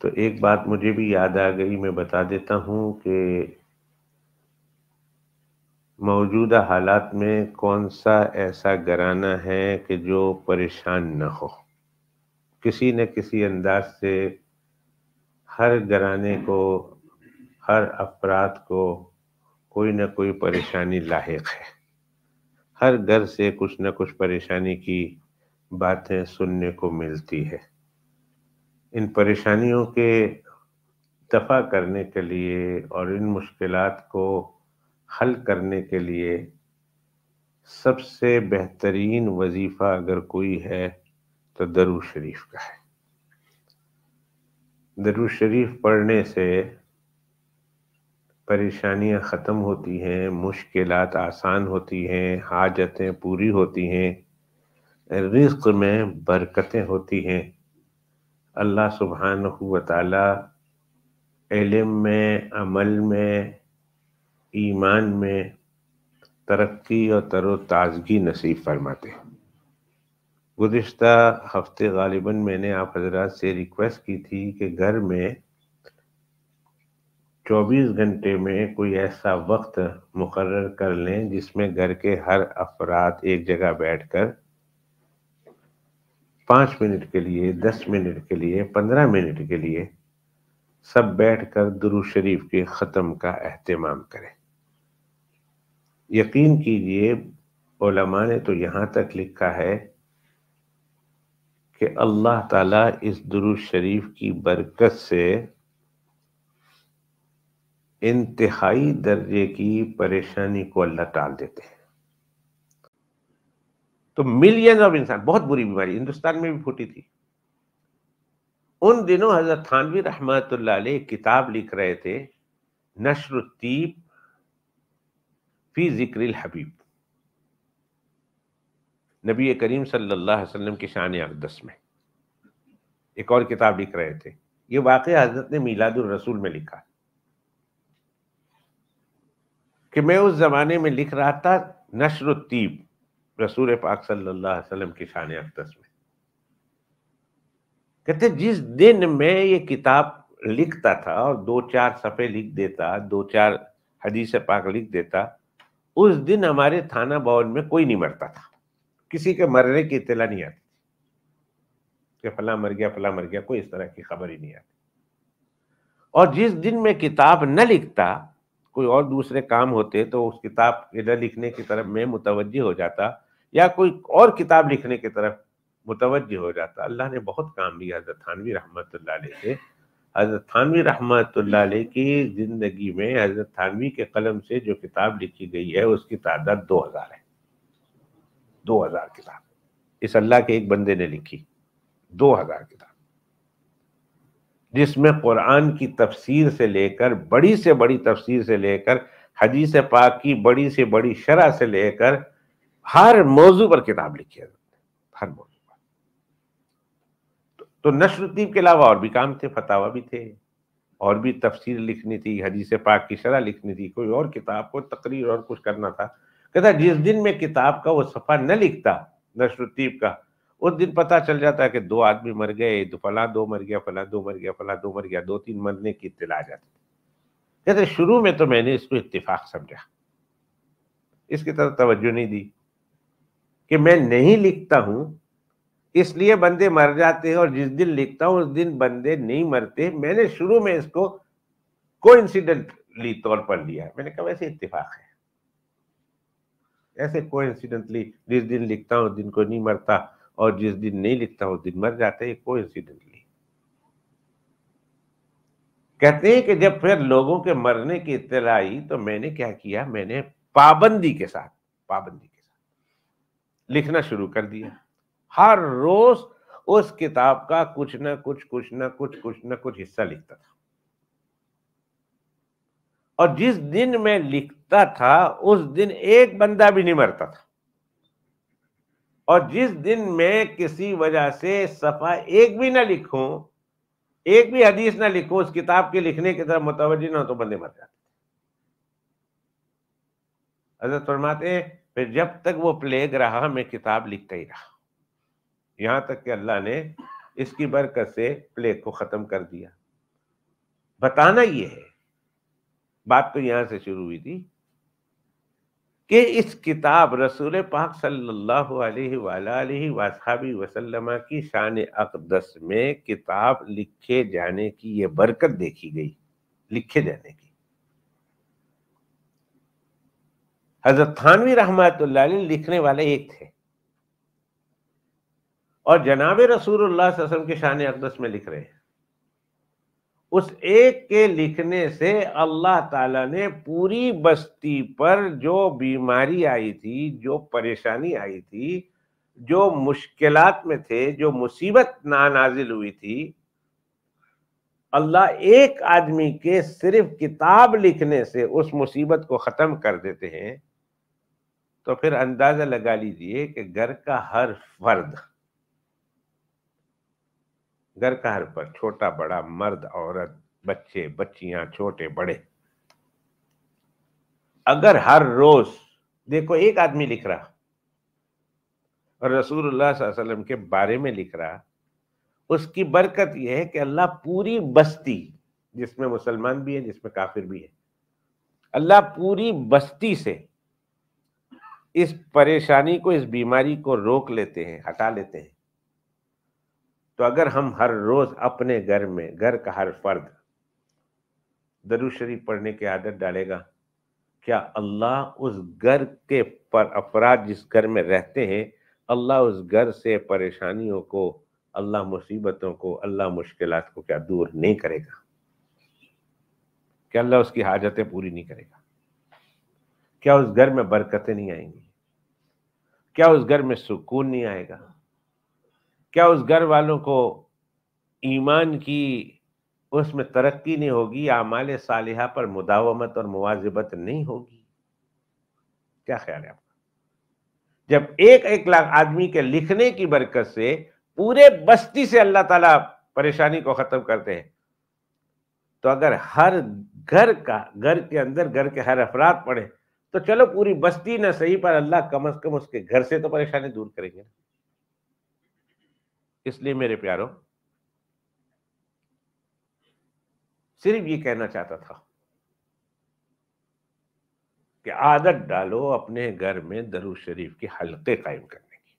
तो एक बात मुझे भी याद आ गई मैं बता देता हूँ कि मौजूदा हालात में कौन सा ऐसा घराना है कि जो परेशान न हो किसी न किसी अंदाज से हर घराने को हर अफराद को कोई ना कोई परेशानी लाक है हर घर से कुछ न कुछ परेशानी की बातें सुनने को मिलती है इन परेशानियों के दफ़ा करने के लिए और इन मुश्किल को हल करने के लिए सबसे बेहतरीन वजीफ़ा अगर कोई है तो दरू शरीफ का है दरू शरीफ पढ़ने से परेशानियां ख़त्म होती हैं मुश्किल आसान होती हैं हाजतें पूरी होती हैं रिस्क में बरकतें होती हैं अल्लाह सुबहान ताला में अमल में ईमान में तरक्की और तरो ताजगी नसीब फरमाते हैं गुज्त हफ्ते गालिबा मैंने आप हजरात से रिक्वेस्ट की थी कि घर में 24 घंटे में कोई ऐसा वक्त मुकर कर लें जिसमें घर के हर अफराद एक जगह बैठकर पाँच मिनट के लिए दस मिनट के लिए पंद्रह मिनट के लिए सब बैठकर कर शरीफ के ख़त्म का अहतमाम करें यकीन कीजिए ओलमा ने तो यहाँ तक लिखा है कि अल्लाह ताला इस दुरु शरीफ की बरकत से इंतहाई दर्जे की परेशानी को अल्लाह टाल देते हैं तो मिलियन ऑफ इंसान बहुत बुरी बीमारी हिंदुस्तान में भी फूटी थी उन दिनों हजरत थानवी रहमत किताब लिख रहे थे नशरुद्दीप फी जिक्र हबीब नबी करीम सल्लल्लाहु अलैहि वसल्लम की शान अकदस में एक और किताब लिख रहे थे ये वाक़ हजरत ने मिलादुल रसूल में लिखा कि मैं उस जमाने में लिख रहा था नशरुद्दीप रसूल पाक सल्लल्लाहु अलैहि वसल्लम की शान अकदस में कहते जिस दिन मैं ये किताब लिखता था और दो चार सफ़े लिख देता दो चार हदीस पाक लिख देता उस दिन हमारे थाना भवन में कोई नहीं मरता था किसी के मरने की इतला नहीं आती कि फला मर गया फला मर गया कोई इस तरह की खबर ही नहीं आती और जिस दिन मैं किताब न लिखता कोई और दूसरे काम होते तो उस किताब के न लिखने की तरफ मैं मुतवजी हो जाता या कोई और किताब लिखने की तरफ मुतवज हो जाता अल्लाह ने बहुत काम लिया हजरत थानवी रहमत से हजरत थानवी रहमत की ज़िंदगी में हजरत थानवी के कलम से जो किताब लिखी गई है उसकी तादाद दो हज़ार है दो हज़ार किताब इस अल्लाह के एक बंदे ने लिखी दो हज़ार किताब जिसमें कुरान की तफसीर से लेकर बड़ी से बड़ी तफसीर से लेकर हदीस पाक की बड़ी से बड़ी शरह से लेकर हर मौजू पर किताब लिखी है हर मौजू पर तो नसरुद्दीन के अलावा और भी काम थे फतावा भी थे और भी तफसीर लिखनी थी हदीस पाक की शरह लिखनी थी कोई और किताब को तकरीर और कुछ करना था कहता जिस दिन मैं किताब का वो सफ़ा न लिखता नसरुद्दीप का उस दिन पता चल जाता है कि दो आदमी मर गए दो तो फला दो मर गया फला दो मर गया फला दो मर गया दो तीन मरने की इतला आ जाती कहते शुरू में तो मैंने इसको इतफाक समझा इसकी तरफ तवज्जो नहीं दी कि मैं नहीं लिखता हूं इसलिए बंदे मर जाते हैं और जिस दिन लिखता हूं उस दिन बंदे नहीं मरते मैंने शुरू में इसको को इंसिडेंटली तौर पर लिया मैंने कहा वैसे इतफाक है ऐसे को इंसिडेंटली जिस दिन लिखता हूं उस दिन को नहीं मरता और जिस दिन नहीं लिखता उस दिन मर जाते है को इंसिडेंटली कहते हैं कि जब फिर लोगों के मरने की इतला आई तो मैंने क्या किया मैंने पाबंदी के साथ पाबंदी लिखना शुरू कर दिया हर रोज उस किताब का कुछ ना कुछ कुछ ना कुछ कुछ ना कुछ हिस्सा लिखता था और जिस दिन मैं लिखता था उस दिन एक बंदा भी नहीं मरता था और जिस दिन मैं किसी वजह से सफा एक भी ना लिखूं एक भी हदीस ना लिखूं उस किताब के लिखने की तरफ मुतवजी ना हो तो बंदे मर जाते हजरत फरमाते हैं फिर जब तक वो प्लेग रहा मैं किताब लिखता ही रहा यहां तक कि अल्लाह ने इसकी बरकत से प्लेग को ख़त्म कर दिया बताना ये है बात तो यहां से शुरू हुई थी कि इस किताब रसूल पाक सल्लल्लाहु अलैहि वसल्लमा की शान अकदस में किताब लिखे जाने की ये बरकत देखी गई लिखे जाने की हजरत थानवी रहमत लिखने वाले एक थे और जनाब रसूल के शान अकदस में लिख रहे हैं उस एक के लिखने से अल्लाह ताला ने पूरी बस्ती पर जो बीमारी आई थी जो परेशानी आई थी जो मुश्किलात में थे जो मुसीबत ना नाजिल हुई थी अल्लाह एक आदमी के सिर्फ किताब लिखने से उस मुसीबत को ख़त्म कर देते हैं तो फिर अंदाजा लगा लीजिए कि घर का हर फर्द घर का हर फर्द छोटा बड़ा मर्द औरत बच्चे बच्चियां छोटे बड़े अगर हर रोज देखो एक आदमी लिख रहा और रसूलुल्लाह वसल्लम के बारे में लिख रहा उसकी बरकत यह है कि अल्लाह पूरी बस्ती जिसमें मुसलमान भी है जिसमें काफिर भी है अल्लाह पूरी बस्ती से इस परेशानी को इस बीमारी को रोक लेते हैं हटा लेते हैं तो अगर हम हर रोज अपने घर में घर का हर फर्द दरुशरी पढ़ने की आदत डालेगा क्या अल्लाह उस घर के पर अपराध जिस घर में रहते हैं अल्लाह उस घर से परेशानियों को अल्लाह मुसीबतों को अल्लाह मुश्किल को क्या दूर नहीं करेगा क्या अल्लाह उसकी हाजतें पूरी नहीं करेगा क्या उस घर में बरकतें नहीं आएंगी क्या उस घर में सुकून नहीं आएगा क्या उस घर वालों को ईमान की उसमें तरक्की नहीं होगी आमाल सालिहा पर मुदावमत और मुआजिबत नहीं होगी क्या ख्याल है आपका जब एक एक लाख आदमी के लिखने की बरकत से पूरे बस्ती से अल्लाह ताला परेशानी को खत्म करते हैं तो अगर हर घर का घर के अंदर घर के हर अफराद पढ़े तो चलो पूरी बस्ती ना सही पर अल्लाह कम से कम उसके घर से तो परेशानी दूर करेंगे इसलिए मेरे प्यारों सिर्फ ये कहना चाहता था कि आदत डालो अपने घर में दरू शरीफ की हलके कायम करने की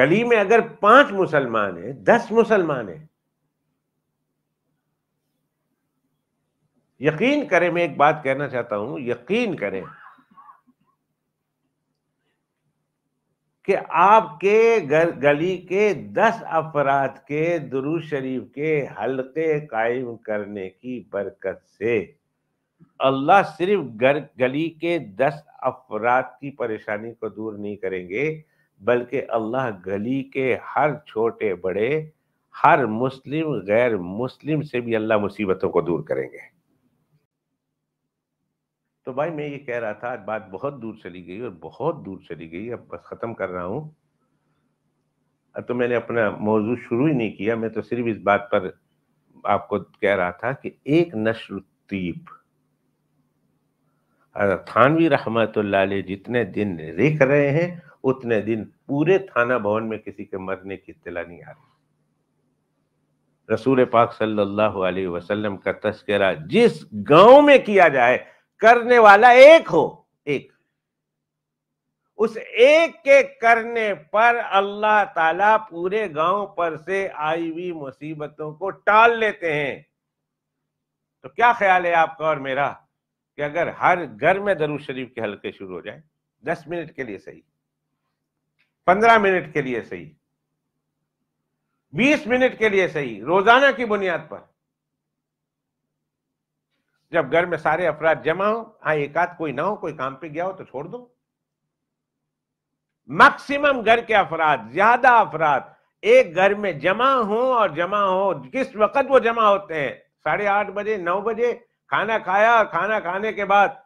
गली में अगर पांच मुसलमान हैं दस मुसलमान हैं यकीन करें मैं एक बात कहना चाहता हूं यकीन करें कि आपके गली के दस अफराद के दुरू शरीफ के हलके कायम करने की बरकत से अल्लाह सिर्फ गर गली के दस अफराद की परेशानी को दूर नहीं करेंगे बल्कि अल्लाह गली के हर छोटे बड़े हर मुस्लिम गैर मुस्लिम से भी अल्लाह मुसीबतों को दूर करेंगे तो भाई मैं ये कह रहा था आज बात बहुत दूर चली गई और बहुत दूर चली गई अब बस ख़त्म कर रहा हूँ तो मैंने अपना मौजू शुरू ही नहीं किया मैं तो सिर्फ इस बात पर आपको कह रहा था कि एक नश्र तीप थानवी रहमत जितने दिन रेख रहे हैं उतने दिन पूरे थाना भवन में किसी के मरने की इतला नहीं आ रही रसूल पाक सल्लल्लाहु अलैहि वसल्लम का तस्करा जिस गांव में किया जाए करने वाला एक हो एक उस एक के करने पर अल्लाह ताला पूरे गांव पर से आई हुई मुसीबतों को टाल लेते हैं तो क्या ख्याल है आपका और मेरा कि अगर हर घर में दरूद शरीफ के हल्के शुरू हो जाए दस मिनट के लिए सही पंद्रह मिनट के लिए सही बीस मिनट के लिए सही रोजाना की बुनियाद पर जब घर में सारे अफराध जमा हो हाँ एकाध कोई ना हो कोई काम पे गया हो तो छोड़ दो मैक्सिमम घर के अफराध ज्यादा अफराध एक घर में जमा हो और जमा हो किस वक्त वो जमा होते हैं साढ़े आठ बजे नौ बजे खाना खाया और खाना खाने के बाद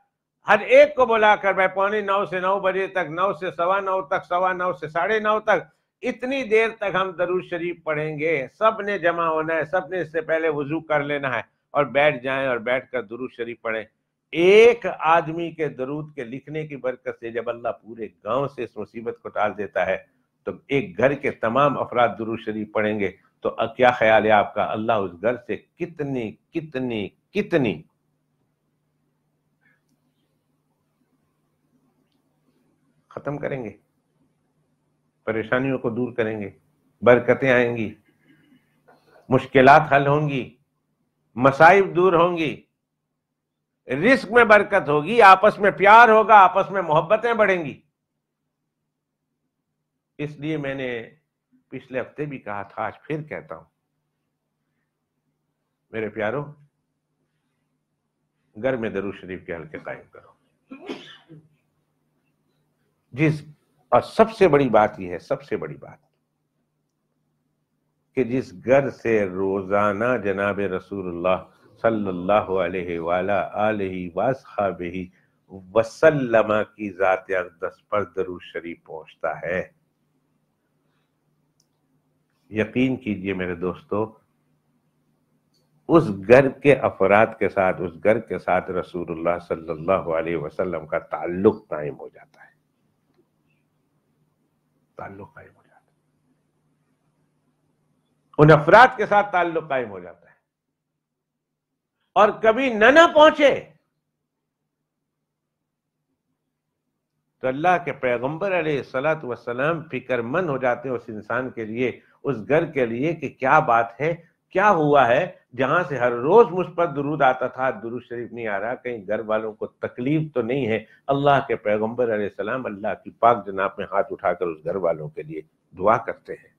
हर एक को बुलाकर भाई पौने नौ से नौ बजे तक नौ से सवा नौ तक सवा नौ से साढ़े नौ तक इतनी देर तक हम दरूज शरीफ पढ़ेंगे सब ने जमा होना है सब ने इससे पहले वजू कर लेना है और बैठ जाएं और बैठ कर दुरू शरीफ पढ़ें एक आदमी के दरूद के लिखने की बरकत से जब अल्लाह पूरे गांव से इस मुसीबत को टाल देता है तो एक घर के तमाम अफराद दुरू शरीफ पढ़ेंगे तो क्या ख्याल है आपका अल्लाह उस घर से कितनी कितनी कितनी खत्म करेंगे परेशानियों को दूर करेंगे बरकतें आएंगी मुश्किलात हल होंगी मसाइब दूर होंगी रिस्क में बरकत होगी आपस में प्यार होगा आपस में मोहब्बतें बढ़ेंगी इसलिए मैंने पिछले हफ्ते भी कहा था आज फिर कहता हूं मेरे प्यारो घर में दरू शरीफ के हल्के कायम करो जिस और सबसे बड़ी बात यह है सबसे बड़ी बात कि जिस घर से रोज़ाना जनाब रसूलुल्लाह सल्लल्लाहु अलैहि वाला वसल्लमा की ज़ात अकदस पर दरूद शरीफ पहुंचता है यकीन कीजिए मेरे दोस्तों उस घर के अफराद के साथ उस घर के साथ रसूलुल्लाह सल्लल्लाहु अलैहि वसल्लम का ताल्लुक कायम हो जाता है ताल्लुक कायम हो उन अफराद के साथ ताल्लुक कायम हो जाता है और कभी न ना पहुंचे तो अल्लाह के पैगम्बर सलात वसलाम फिक्रमंद हो जाते हैं उस इंसान के लिए उस घर के लिए कि क्या बात है क्या हुआ है जहां से हर रोज मुझ पर दुरूद आता था दुरूद शरीफ नहीं आ रहा कहीं घर वालों को तकलीफ तो नहीं है अल्लाह के पैगम्बर सलाम अल्लाह की पाक जनाब में हाथ उठाकर उस घर वालों के लिए दुआ करते हैं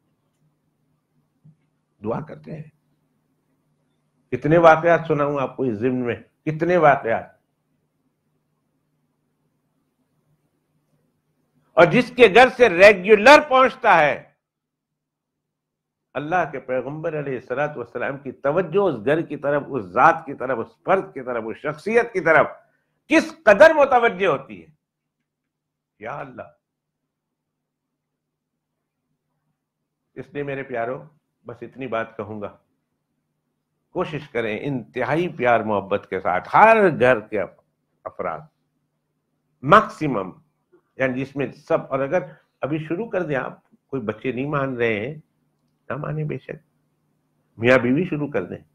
दुआ करते हैं कितने वाकयात सुनाऊं आपको इस जिम्न में कितने वाकयात और जिसके घर से रेगुलर पहुंचता है अल्लाह के सलात वसलाम की तवज्जो उस घर की तरफ उस जात की तरफ उस फर्द की तरफ उस शख्सियत की तरफ किस कदर मुतवजह होती है या अल्लाह इसलिए मेरे प्यारों बस इतनी बात कहूंगा कोशिश करें इंतहाई प्यार मोहब्बत के साथ हर घर के अफराद मैक्सिमम यानी जिसमें सब और अगर अभी शुरू कर दें आप कोई बच्चे नहीं मान रहे हैं ना माने बेशक मियाँ बीवी शुरू कर दें